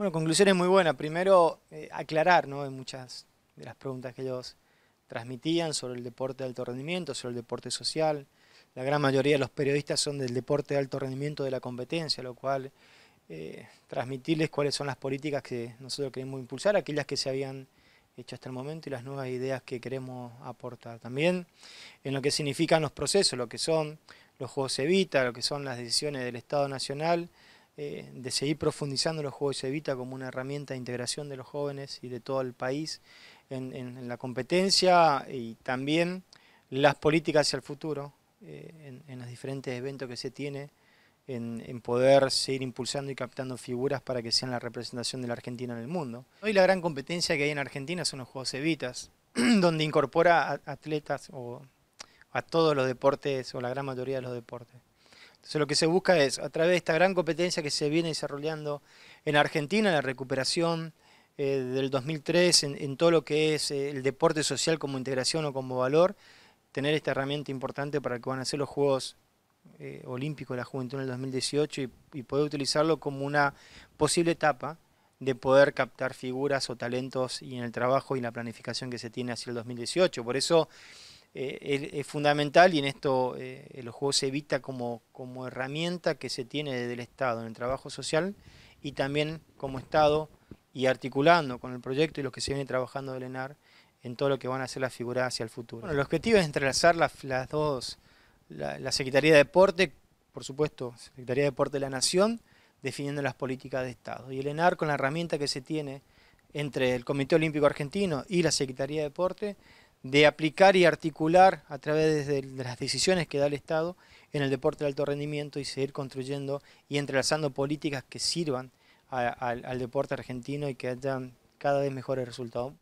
Bueno, conclusión es muy buena. Primero, eh, aclarar ¿no? en muchas de las preguntas que ellos transmitían sobre el deporte de alto rendimiento, sobre el deporte social. La gran mayoría de los periodistas son del deporte de alto rendimiento de la competencia, lo cual eh, transmitirles cuáles son las políticas que nosotros queremos impulsar, aquellas que se habían hecho hasta el momento y las nuevas ideas que queremos aportar. También en lo que significan los procesos, lo que son los Juegos Evita, lo que son las decisiones del Estado Nacional, eh, de seguir profundizando los Juegos Evita como una herramienta de integración de los jóvenes y de todo el país en, la competencia y también las políticas hacia el futuro eh, en, los diferentes eventos que se tiene, en, poder seguir impulsando y captando figuras para que sean la representación de la Argentina en el mundo. Hoy la gran competencia que hay en Argentina son los Juegos Evitas, donde incorpora atletas o a todos los deportes o la gran mayoría de los deportes. Entonces lo que se busca es, a través de esta gran competencia que se viene desarrollando en Argentina, la recuperación eh, del 2003 en, todo lo que es eh, el deporte social como integración o como valor, tener esta herramienta importante para que van a ser los Juegos eh, Olímpicos de la Juventud en el 2018 y, poder utilizarlo como una posible etapa de poder captar figuras o talentos y en el trabajo y la planificación que se tiene hacia el 2018. Por eso eh, es, fundamental y en esto eh, los juegos se evita como, herramienta que se tiene desde el Estado en el trabajo social y también como Estado y articulando con el proyecto y los que se viene trabajando del ENAR en todo lo que van a ser las figuras hacia el futuro. el objetivo es entrelazar las, dos, la, la, Secretaría de Deporte, por supuesto, Secretaría de Deporte de la Nación, definiendo las políticas de Estado. Y el ENAR con la herramienta que se tiene entre el Comité Olímpico Argentino y la Secretaría de Deporte, de aplicar y articular a través de, las decisiones que da el Estado en el deporte de alto rendimiento y seguir construyendo y entrelazando políticas que sirvan al deporte argentino y que hayan cada vez mejores resultados.